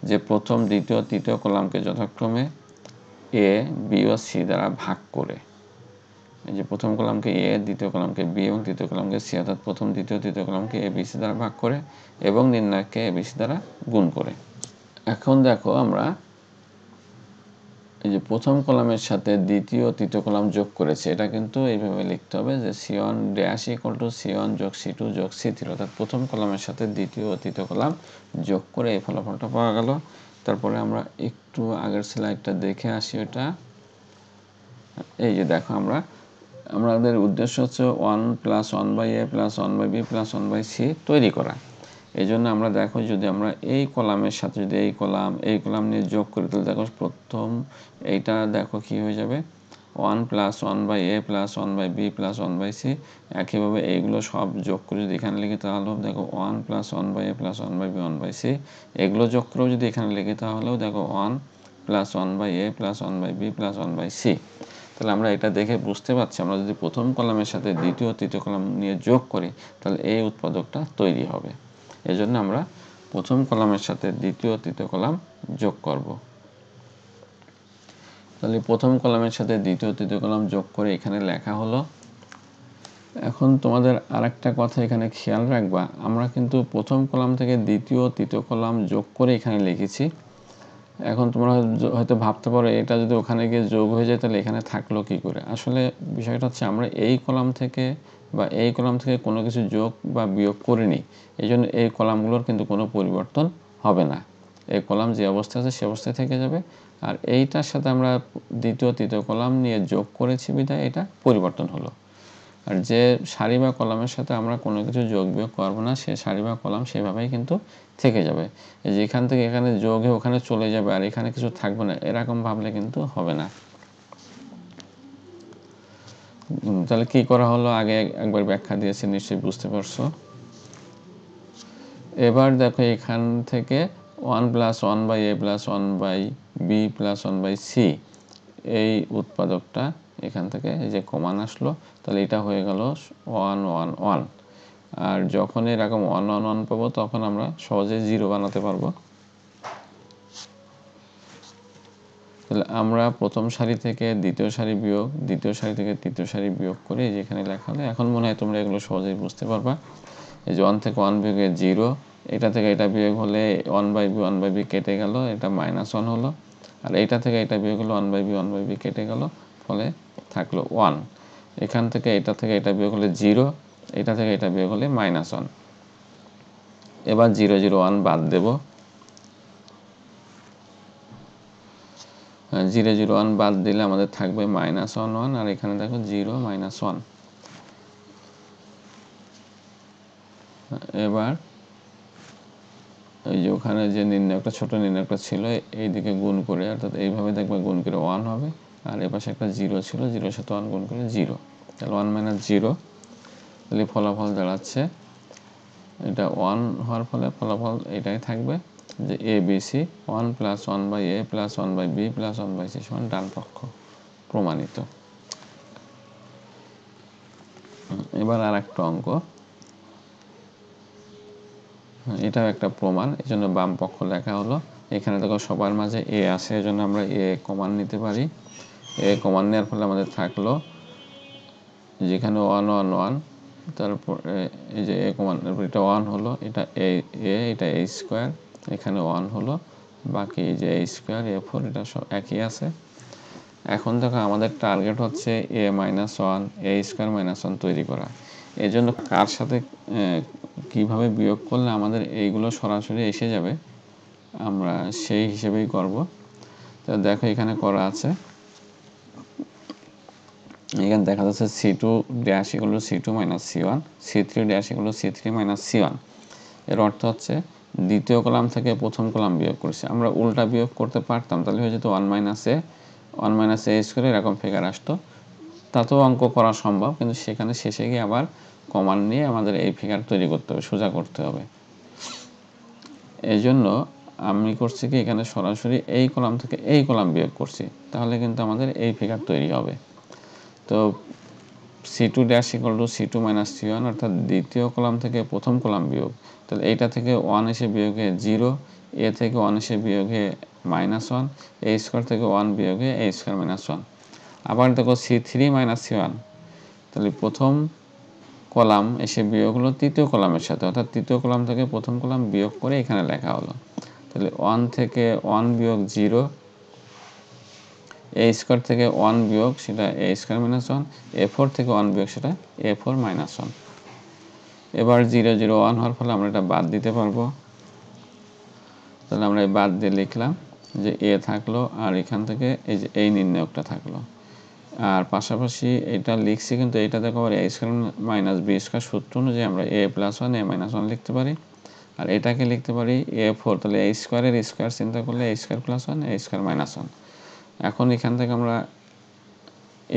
যে প্রথম দ্বিতীয় তৃতীয় কলামকে যথাক্রমে এ বি ও সি দ্বারা ভাগ করে এই যে প্রথম কলামকে এ দ্বিতীয় কলামকে বি এবং তৃতীয় কলামকে সি অর্থাৎ প্রথম দ্বিতীয় তৃতীয় কলামকে এ বিসি দ্বারা ভাগ করে এবং নির্ণায়ককে এ বিসি দ্বারা গুণ করে এখন দেখো আমরা এই যে প্রথম কলামের সাথে দ্বিতীয় তৃতীয় কলাম যোগ করেছে এটা কিন্তু এইভাবে লিখতে হবে যে C one dash equal to C one যোগ সি টু যোগ সি থ্রি অর্থাৎ প্রথম কলামের সাথে দ্বিতীয় তৃতীয় কলাম যোগ করে এই ফলাফলটা পাওয়া গেল তারপরে আমরা একটু আগের স্লাইডটা দেখে আসি ওটা এই যে দেখো আমরা আমাদের উদ্দেশ্য হচ্ছে one plus one by A plus one by B plus one by C তৈরি করা এই জন্য আমরা দেখো যদি আমরা এই কলামের সাথে যদি এই কলাম এই কলাম নিয়ে যোগ করি তাহলে দেখো প্রথম এইটা দেখো কি হয়ে যাবে one plus one by A plus one by B plus one by C একইভাবে এইগুলো সব যোগ করে যদি এখানে লিখি তাহলেও দেখো one plus one by A plus one by B one by C এগুলো যোগ করেও যদি এখানে লিখি তাহলেও দেখো one plus one by A plus one by B plus one by C তাহলে আমরা এটা দেখে বুঝতে পারছি আমরা যদি প্রথম কলামের সাথে দ্বিতীয় তৃতীয় কলাম নিয়ে যোগ করি তাহলে এই উৎপাদকটা তৈরি হবে এজন্য আমরা প্রথম কলামের সাথে দ্বিতীয় তৃতীয় কলাম যোগ করব তাহলে প্রথম কলামের সাথে দ্বিতীয় তৃতীয় কলাম যোগ করে এখানে লেখা হলো এখন তোমাদের আরেকটা কথা এখানে খেয়াল রাখবা আমরা কিন্তু প্রথম কলাম থেকে দ্বিতীয় তৃতীয় কলাম যোগ করে এখানে লিখেছি এখন তোমরা হয়তো ভাবতে পারো এটা যদি ওখানে গিয়ে যোগ হয়ে যায় তাহলে এখানে থাকলো কি করে আসলে বিষয়টা হচ্ছে আমরা এই কলাম থেকে বা এই কলাম থেকে কোনো কিছু যোগ বা বিয়োগ করিনি এই জন্য এই কলামগুলোর কিন্তু কোনো পরিবর্তন হবে না এই কলাম যে অবস্থা আছে সে অবস্থায় থেকে যাবে আর এইটার সাথে আমরা দ্বিতীয় তৃতীয় কলাম নিয়ে যোগ করেছি বিধায় এটা পরিবর্তন হলো আর যে সারি বা কলামের সাথে আমরা কোনো কিছু যোগ বিয়োগ করবো না সে সারি বা কলাম সেভাবেই কিন্তু থেকে যাবে যে এখান থেকে এখানে যোগে ওখানে চলে যাবে আর এখানে কিছু থাকবে না এরকম ভাবলে কিন্তু হবে না তাহলে কি করা হলো আগে একবার ব্যাখ্যা দিয়েছি নিশ্চয়ই বুঝতে পারছো এবার দেখো এখান থেকে one plus one by A plus one by B plus one by C এই উৎপাদকটা এখান থেকে এই যে কমান আসলো তাহলে এটা হয়ে গেল ওয়ান ওয়ান ওয়ান আর যখন এরকম ওয়ান ওয়ান ওয়ান পাবো তখন আমরা সহজে জিরো বানাতে পারবো তাহলে আমরা প্রথম সারি থেকে দ্বিতীয় সারি বিয়োগ দ্বিতীয় সারি থেকে তৃতীয় সারি বিয়োগ করে যেখানে লেখা হলে এখন মনে হয় তোমরা এগুলো সহজেই বুঝতে পারবা এই যে ওয়ান থেকে ওয়ান বিয়োগে জিরো এটা থেকে এটা বিয়োগ হলে one by B one by B কেটে গেল এটা মাইনাস ওয়ান হলো আর এটা থেকে এটা বিয়োগ হলো one by B one by B কেটে গেল ফলে থাকলো ওয়ান এখান থেকে এটা থেকে এটা বিয়োগ হলে জিরো এটা থেকে এটা বিয়োগ হলে মাইনাস ওয়ান এবার জিরো জিরো ওয়ান বাদ দেব হ্যাঁ, জিরো জিরো ওয়ান বাদ দিলে আমাদের থাকবে মাইনাস ওয়ান ওয়ান আর এখানে দেখো জিরো মাইনাস ওয়ান এবার এই যে ওখানে যে নির্ণয়কটা ছোট নির্ণয়কটা ছিল এইদিকে গুণ করে অর্থাৎ এইভাবে দেখবে গুণ করে ওয়ান হবে আর এ পাশে একটা জিরো ছিল জিরোর সাথে ওয়ান গুণ করলে জিরো তাহলে ওয়ান মাইনাস জিরো তাহলে ফলাফল দাঁড়াচ্ছে এটা ওয়ান হওয়ার ফলে ফলাফল এটাই থাকবে যে A B C one plus one by A plus one by B plus one by C সমান ডান পক্ষ প্রমাণিত এবার আর একটা অঙ্ক এটাও একটা প্রমাণ এই জন্য বাম পক্ষ লেখা হলো এখানে দেখো সবার মাঝে এ আছে এই জন্য আমরা এ কমান নিতে পারি এ কমান নেওয়ার ফলে আমাদের থাকলো যেখানে ওয়ান ওয়ান ওয়ান তারপর এই যে এ কমান এটা ওয়ান হলো এটা এ এ এটা এ স্কোয়ার এখানে ওয়ান হলো বাকি এই যে এ স্কোয়ার এ ফোর এটা সব একই আছে এখন দেখো আমাদের টার্গেট হচ্ছে A minus one A square minus one তৈরি করা এই জন্য কার সাথে কিভাবে বিয়োগ করলে আমাদের এইগুলো সরাসরি এসে যাবে আমরা সেই হিসেবেই করব তো দেখো এখানে করা আছে এখানে দেখা যাচ্ছে C two dash equal C two minus C one C three dash equal C three minus C one এর অর্থ হচ্ছে দ্বিতীয় কলাম থেকে প্রথম কলাম বিয়োগ করছে আমরা উল্টা বিয়োগ করতে পারতাম তাহলে হয়ে যেত one minus A one minus A square এরকম ফিগার আসতো তাতেও অঙ্ক করা সম্ভব কিন্তু সেখানে শেষে গিয়ে আবার কমান নিয়ে আমাদের এই ফিগার তৈরি করতে হবে সোজা করতে হবে এই জন্য আমি করছি কি এখানে সরাসরি এই কলাম থেকে এই কলাম বিয়োগ করছি তাহলে কিন্তু আমাদের এই ফিগার তৈরি হবে তো C two dash equal two C two minus C one অর্থাৎ দ্বিতীয় কলাম থেকে প্রথম কলাম বিয়োগ তাহলে এইটা থেকে ওয়ান এসে বিয়োগে জিরো এ থেকে ওয়ান এসে বিয়োগে মাইনাস ওয়ান এ স্কোয়ার থেকে ওয়ান বিয়োগে এ স্কোয়ার মাইনাস ওয়ান আবার দেখো C three minus C one তাহলে প্রথম কলাম এসে বিয়োগ হলো তৃতীয় কলামের সাথে অর্থাৎ তৃতীয় কলাম থেকে প্রথম কলাম বিয়োগ করে এখানে লেখা হলো তাহলে ওয়ান থেকে ওয়ান বিয়োগ জিরো এ স্কোয়ার থেকে ওয়ান বিয়োগ সেটা A square minus one A four থেকে ওয়ান বিয়োগ সেটা এ ফোর মাইনাস ওয়ান এবার জিরো জিরো ওয়ান হওয়ার ফলে আমরা এটা বাদ দিতে পারবো তাহলে আমরা এই বাদ দিয়ে লিখলাম যে এ থাকলো আর এখান থেকে এই যে এই নির্ণায়কটা থাকলো আর পাশাপাশি এটা লিখছি কিন্তু এইটা দেখো আবার A square minus B square সূত্র অনুযায়ী আমরা A plus one A minus one লিখতে পারি আর এটাকে লিখতে পারি এ ফোর তাহলে এ স্কোয়ারের স্কোয়ার চিন্তা করলে A square plus one A square minus one এখন এখান থেকে আমরা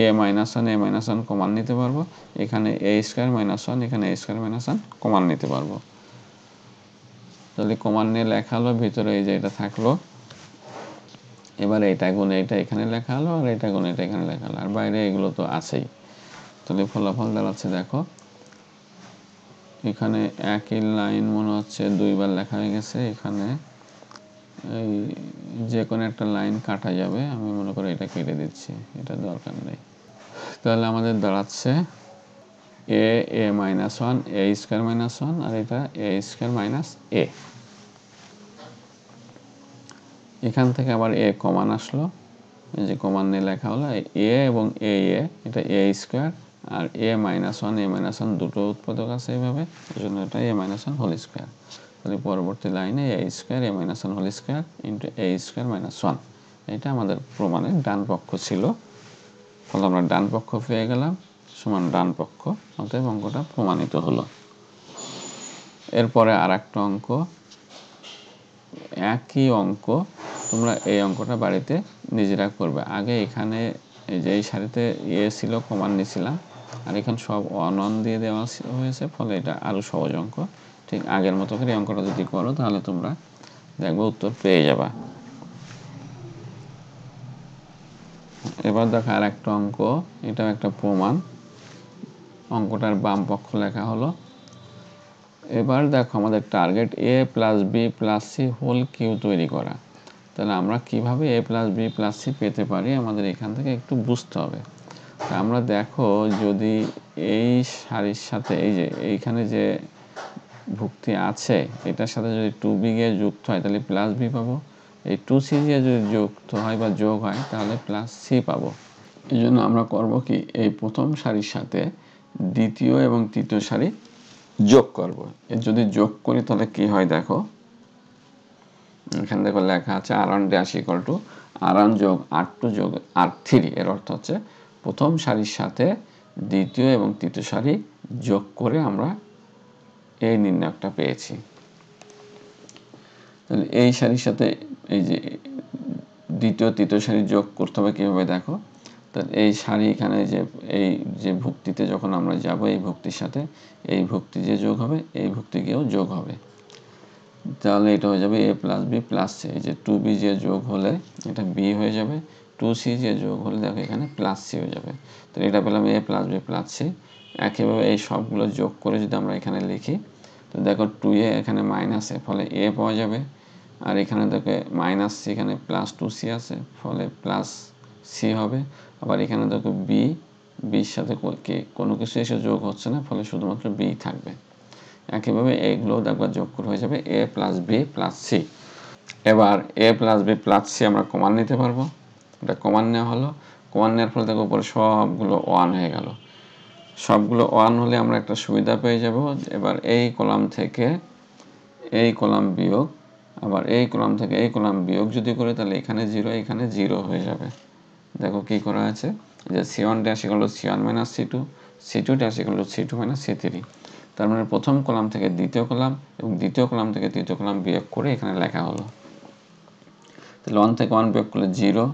A minus one A minus one common নিতে পারবো এখানে এ স্কোয়ার মাইনাস ওয়ান এখানে A square minus one common নিতে পারবো তাহলে কমান নিয়ে লেখা হলো ভিতরে এই যে এটা থাকলো এবার এটা গুণ এটা এখানে লেখা হলো আর এটা গুণ এটা এখানে লেখা হলো আর বাইরে এগুলো তো আছেই তাহলে ফলাফল দাঁড়াচ্ছে দেখো এখানে একই লাইন মনে হচ্ছে দুইবার লেখা হয়ে গেছে এখানে এই যে কোনো একটা লাইন কাটা যাবে আমি মনে করি এটা কেটে দিচ্ছি এটা দরকার নেই তাহলে আমাদের দাঁড়াচ্ছে A A minus one A square minus one আর এটা এ স্কোয়ার মাইনাস এ এখান থেকে আবার এ কমান আসলো এই যে কমান নিয়ে লেখা হলো এ এবং এ এ এটা এ স্কোয়ার আর a minus one A minus one দুটো উৎপাদক আছে এইভাবে এই জন্য এটা a minus one whole square তাহলে পরবর্তী লাইনে a square a minus one whole square into a square minus one এটা আমাদের প্রমাণের ডান পক্ষ ছিল ফলে আমরা ডান পক্ষ পেয়ে গেলাম সমান ডান পক্ষ অতএব অঙ্কটা প্রমাণিত হলো এরপরে আর একটা অঙ্ক একই অঙ্ক তোমরা এই অঙ্কটা বাড়িতে নিজেরা করবে আগে এখানে এই যে সারিতে শাড়িতে ইয়ে এ ছিল কমান নিয়েছিলাম আর এখানে সব অনন দিয়ে দেওয়া হয়েছে ফলে এটা আরও সহজ অঙ্ক ঠিক আগের মতো করে অঙ্কটা যদি করো তাহলে তোমরা দেখবো উত্তর পেয়ে যাবা এবার দেখো আর একটা অঙ্ক এটাও একটা প্রমাণ অঙ্কটার বাম পক্ষ লেখা হলো এবার দেখো আমাদের target a plus B plus c whole cube তৈরি করা তাহলে আমরা কিভাবে a plus B plus c পেতে পারি আমাদের এখান থেকে একটু বুঝতে হবে আমরা দেখো যদি এই সারির সাথে এই যে এইখানে যে ভুক্তি আছে এটার সাথে যদি টু বি গিয়ে যুক্ত হয় তাহলে প্লাস বি পাবো এই টু সি গিয়ে যদি যুক্ত হয় বা যোগ হয় তাহলে প্লাস সি পাবো এই জন্য আমরা করব কি এই প্রথম সারির সাথে দ্বিতীয় এবং তৃতীয় সারি যোগ করব এর যদি যোগ করি তাহলে কি হয় দেখো এখান থেকে লেখা আছে R one dash equal to R one যোগ আর টু যোগ আর থ্রি এর অর্থ হচ্ছে প্রথম সারির সাথে দ্বিতীয় এবং তৃতীয় সারি যোগ করে আমরা এই নির্ণয়টা পেয়েছি তাহলে এই সারির সাথে এই যে দ্বিতীয় তৃতীয় সারি যোগ করতে হবে কীভাবে দেখো তাহলে এই সারি এখানে যে এই যে ভুক্তিতে যখন আমরা যাব এই ভুক্তির সাথে এই ভুক্তি যে যোগ হবে এই ভুক্তি গিয়েও যোগ হবে তাহলে এটা হয়ে যাবে a plus B plus c এই যে টু বি যে যোগ হলে এটা বি হয়ে যাবে টু সি যে যোগ হলে দেখো এখানে প্লাস সি হয়ে যাবে তাহলে এটা পেলাম a plus B plus c একইভাবে এই সবগুলো যোগ করে যদি আমরা এখানে লিখি তো দেখো টু এ এখানে মাইনাসে ফলে এ পাওয়া যাবে আর এখানে দেখো মাইনাস সি এখানে প্লাস টু সি আছে ফলে প্লাস সি হবে আবার এখানে দেখো বি বির সাথে কে কোনো কিছু এসে যোগ হচ্ছে না ফলে শুধুমাত্র বি থাকবে একইভাবে এইগুলো দেখবার যোগ করে হয়ে যাবে a plus B plus C এবার a plus B plus c আমরা কমান নিতে পারবো এটা কমান নেওয়া হলো কমান নেওয়ার ফলে দেখো উপরে সবগুলো ওয়ান হয়ে গেল সবগুলো ওয়ান হলে আমরা একটা সুবিধা পেয়ে যাব এবার এই কলাম থেকে এই কলাম বিয়োগ আবার এই কলাম থেকে এই কলাম বিয়োগ যদি করে তাহলে এখানে জিরো এখানে জিরো হয়ে যাবে দেখো কি করা আছে যে C one dash equal C one minus C two C two dash equal C two minus C three তার মানে প্রথম কলাম থেকে দ্বিতীয় কলাম এবং দ্বিতীয় কলাম থেকে তৃতীয় কলাম বিয়োগ করে এখানে লেখা হলো তাহলে ওয়ান থেকে ওয়ান বিয়োগ করলে জিরো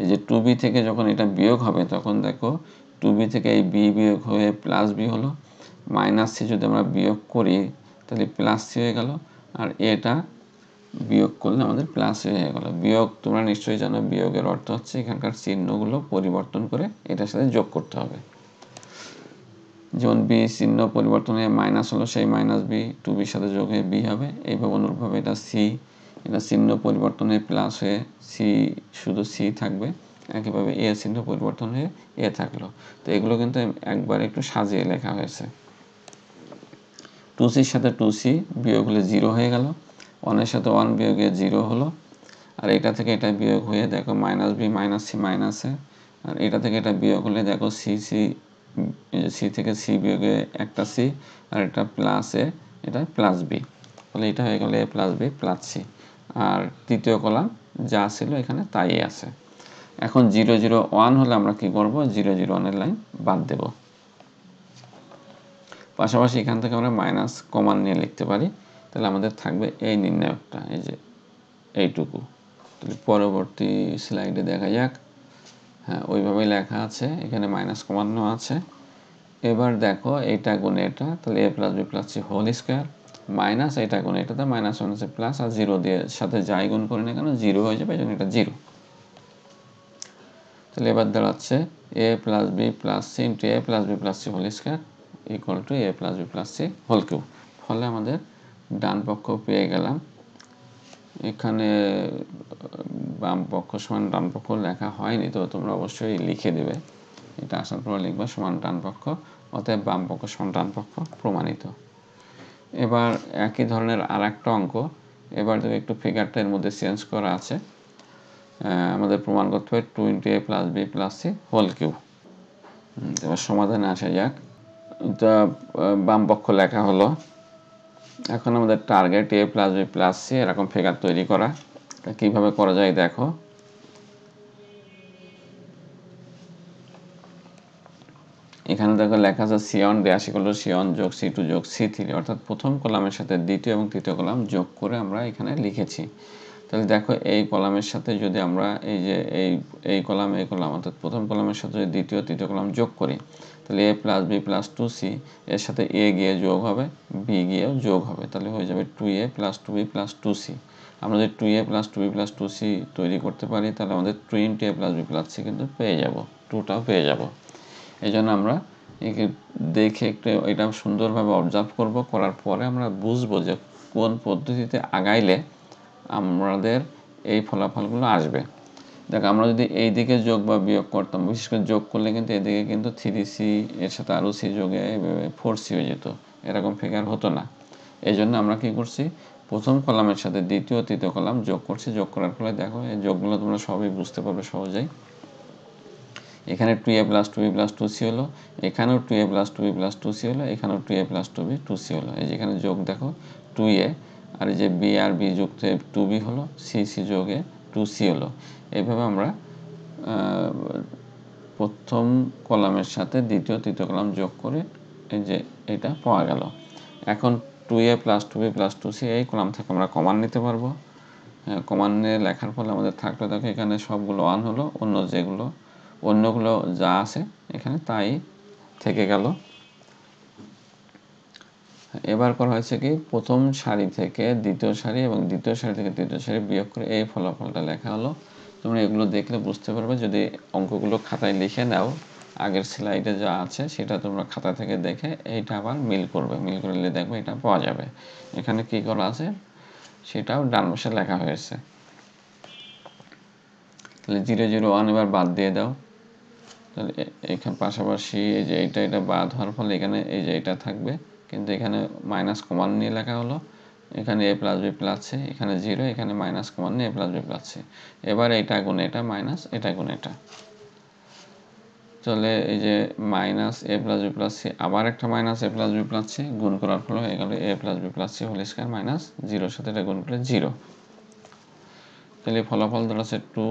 এই যে টু বি থেকে যখন এটা বিয়োগ হবে তখন দেখো টু বি থেকে এই বি বিয়োগ হয়ে প্লাস বি হলো মাইনাস সি যদি আমরা বিয়োগ করি তাহলে প্লাস সি হয়ে গেল আর এটা বিয়োগ করলে আমাদের প্লাস সি হয়ে গেল বিয়োগ তোমরা নিশ্চয়ই জানো বিয়োগের অর্থ হচ্ছে এখানকার চিহ্নগুলো পরিবর্তন করে এটার সাথে যোগ করতে হবে যেমন বি চিহ্ন পরিবর্তন হয়ে মাইনাস হলো সেই মাইনাস বি টু বির সাথে যোগ হয়ে বি হবে এইভাবে অনুরূপভাবে এটা সি এটা চিহ্ন পরিবর্তন হয়ে প্লাস হয়ে সি শুধু সি থাকবে একইভাবে এ চিহ্ন পরিবর্তন হয়ে এ থাকলো তো এগুলো কিন্তু একবার একটু সাজিয়ে লেখা হয়েছে টু সির সাথে টু সি বিয়োগ হলে জিরো হয়ে গেল ওয়ানের সাথে ওয়ান বিয়োগে জিরো হলো আর এটা থেকে এটা বিয়োগ হয়ে দেখো minus B minus c minus a আর এটা থেকে এটা বিয়োগ হলে দেখো সি সি সি থেকে সি বিয়োগে একটা সি আর এটা প্লাস এ এটা প্লাস বি তাহলে এটা হয়ে গেলে a plus B plus c আর তৃতীয় কলাম যা ছিল এখানে তাই আছে এখন জিরো জিরো ওয়ান হলে আমরা কি করব জিরো জিরো ওয়ানের লাইন বাদ দেব পাশাপাশি এখান থেকে আমরা মাইনাস কমান নিয়ে লিখতে পারি তাহলে আমাদের থাকবে এই নির্ণায়কটা এই যে এইটুকু তাহলে পরবর্তী স্লাইডে দেখা যাক হ্যাঁ ওইভাবেই লেখা আছে এখানে মাইনাস কমানো আছে এবার দেখো এটা গুণে এটা তাহলে a plus B plus c whole square minus এটা গুণে এটাতে মাইনাস ওয়ান আছে প্লাস আর জিরো দিয়ে সাথে যাই গুণ করি না কেন জিরো হয়ে যাবে এই জন্য এটা জিরো তাহলে এবার দাঁড়াচ্ছে এ plus B plus c into a plus B plus c whole square equal to a plus B plus c whole cube ফলে আমাদের ডান পক্ষ পেয়ে গেলাম এখানে বাম পক্ষ সমান ডান পক্ষ লেখা হয়নি তো তোমরা অবশ্যই লিখে দেবে এটা আসার পর লিখবে সমান ডান পক্ষ অতএব বাম পক্ষ সমান ডান পক্ষ প্রমাণিত এবার একই ধরনের আর একটা অঙ্ক এবার যদি একটু ফিগারটা এর মধ্যে চেঞ্জ করা আছে আমাদের প্রমাণ করতে হয় two into a plus B plus c whole cube এবার সমাধানে আসা যাক এটা বাম পক্ষ লেখা হলো এখন আমাদের target a plus B plus c এরকম ফিগার তৈরি করা কিভাবে করা যায় দেখো এখানে দেখো লেখা আছে সিয়ন দেয়াশি কলো ওয়ান যোগ সি টু যোগ সি থ্রি অর্থাৎ প্রথম কলামের সাথে দ্বিতীয় এবং তৃতীয় কলাম যোগ করে আমরা এখানে লিখেছি তাহলে দেখো এই কলামের সাথে যদি আমরা এই যে এই এই কলাম এই কলাম অর্থাৎ প্রথম কলামের সাথে যদি দ্বিতীয় তৃতীয় কলাম যোগ করি তাহলে a plus B plus two c এর সাথে এ গিয়ে যোগ হবে বি গিয়েও যোগ হবে তাহলে হয়ে যাবে two a plus two b plus two c আমরা যদি two a plus two b plus two c তৈরি করতে পারি তাহলে আমাদের two into a plus B plus c কিন্তু পেয়ে যাব টুটাও পেয়ে যাব এই জন্য আমরা একে দেখে একটু এটা সুন্দরভাবে অবজার্ভ করব করার পরে আমরা বুঝবো যে কোন পদ্ধতিতে আগাইলে আমাদের এই ফলাফলগুলো আসবে দেখ আমরা যদি এই দিকে যোগ বা বিয়োগ করতাম বিশেষ করে যোগ করলে কিন্তু এদিকে কিন্তু থ্রি সি এর সাথে আরও সি যোগে ফোর সি হয়ে যেত এরকম ফিগার হতো না এই জন্য আমরা কী করছি প্রথম কলামের সাথে দ্বিতীয় তৃতীয় কলাম যোগ করছি যোগ করার ফলে দেখো এই যোগগুলো তোমরা সবই বুঝতে পারবে সহজেই এখানে two a plus two b plus two c হলো এখানেও two a plus two b plus two c হলো এখানেও two a plus two b two c হলো এই যেখানে যোগ দেখো টু এ আর এই যে বি আর বি যুক্ত টু বি হলো সি সি যোগে টু সি হলো এইভাবে আমরা প্রথম কলামের সাথে দ্বিতীয় তৃতীয় কলাম যোগ করে এই যে এটা পাওয়া গেল এখন two a plus two b plus two c এই কলাম থেকে আমরা কমান নিতে পারবো হ্যাঁ, নিয়ে লেখার ফলে আমাদের থাকলে দেখো এখানে সবগুলো ওয়ান হলো অন্য যেগুলো অন্যগুলো যা আছে এখানে তাই থেকে গেল এবার করা হয়েছে কি প্রথম সারি থেকে দ্বিতীয় সারি এবং দ্বিতীয় সারি থেকে তৃতীয় সারি বিয়োগ করে এই ফলাফলটা লেখা হলো তোমরা এগুলো দেখলে বুঝতে পারবে যদি অঙ্কগুলো খাতায় লিখে নাও আগের স্লাইডে যা আছে সেটা তোমরা খাতা থেকে দেখে এইটা আবার মিল করবে মিল করলে দেখবে এটা পাওয়া যাবে এখানে কি করা আছে সেটাও ডান পাশে লেখা হয়েছে তাহলে জিরো জিরো ওয়ান এবার বাদ দিয়ে দাও তাহলে এখানে পাশাপাশি এই যে এটা এটা বাদ হওয়ার ফলে এখানে এই যে এটা থাকবে কিন্তু এখানে মাইনাস কমান নিয়ে লেখা হলো এখানে a plus B plus C এখানে জিরো এখানে মাইনাস কমান নিয়ে a plus B plus C এবার এটা গুণ এটা মাইনাস এটা গুণ এটা চলে এই যে মাইনাস এ প্লাস বি প্লাস সি আবার একটা মাইনাস এ প্লাস বি প্লাস সি গুণ করার ফলে হয়ে গেল a plus B plus c whole square minus জিরোর সাথে এটা গুণ করলে জিরো তাহলে ফলাফল দাঁড়াচ্ছে two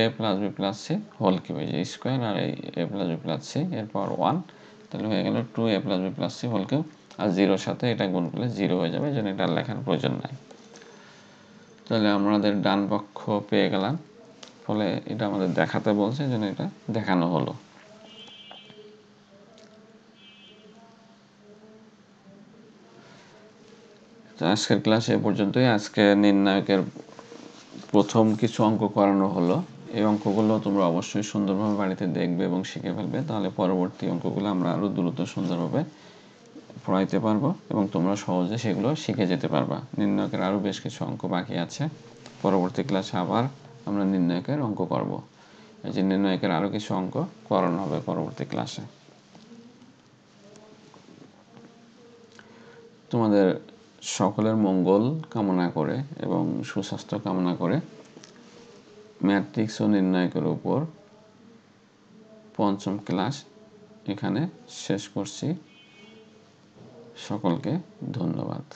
a plus B plus c whole cube এই যে স্কোয়ার আর এই a plus B plus c এরপর ওয়ান তাহলে হয়ে গেল two a plus B plus c whole cube আর জিরোর সাথে এটা গুণ করলে জিরো হয়ে যাবে এই এটা লেখার প্রয়োজন নাই তাহলে আমাদের ডান পক্ষ পেয়ে গেলাম ফলে এটা আমাদের দেখাতে বলছে যেন এটা দেখানো হলো তো আজকের ক্লাস এ পর্যন্তই আজকে নির্ণায়কের প্রথম কিছু অঙ্ক করানো হলো এই অঙ্কগুলো তোমরা অবশ্যই সুন্দরভাবে বাড়িতে দেখবে এবং শিখে ফেলবে তাহলে পরবর্তী অঙ্কগুলো আমরা আরও দ্রুত সুন্দরভাবে পড়াইতে পারবো এবং তোমরা সহজে সেগুলো শিখে যেতে পারবা নির্ণয়কের আরও বেশ কিছু অঙ্ক বাকি আছে পরবর্তী ক্লাসে আবার আমরা নির্ণয়কের অঙ্ক করবো এই যে নির্ণয়কের আরও কিছু অঙ্ক করানো হবে পরবর্তী ক্লাসে তোমাদের সকলের মঙ্গল কামনা করে এবং সুস্বাস্থ্য কামনা করে ম্যাট্রিক্স ও নির্ণায়কের উপর পঞ্চম ক্লাস এখানে শেষ করছি সকলকে ধন্যবাদ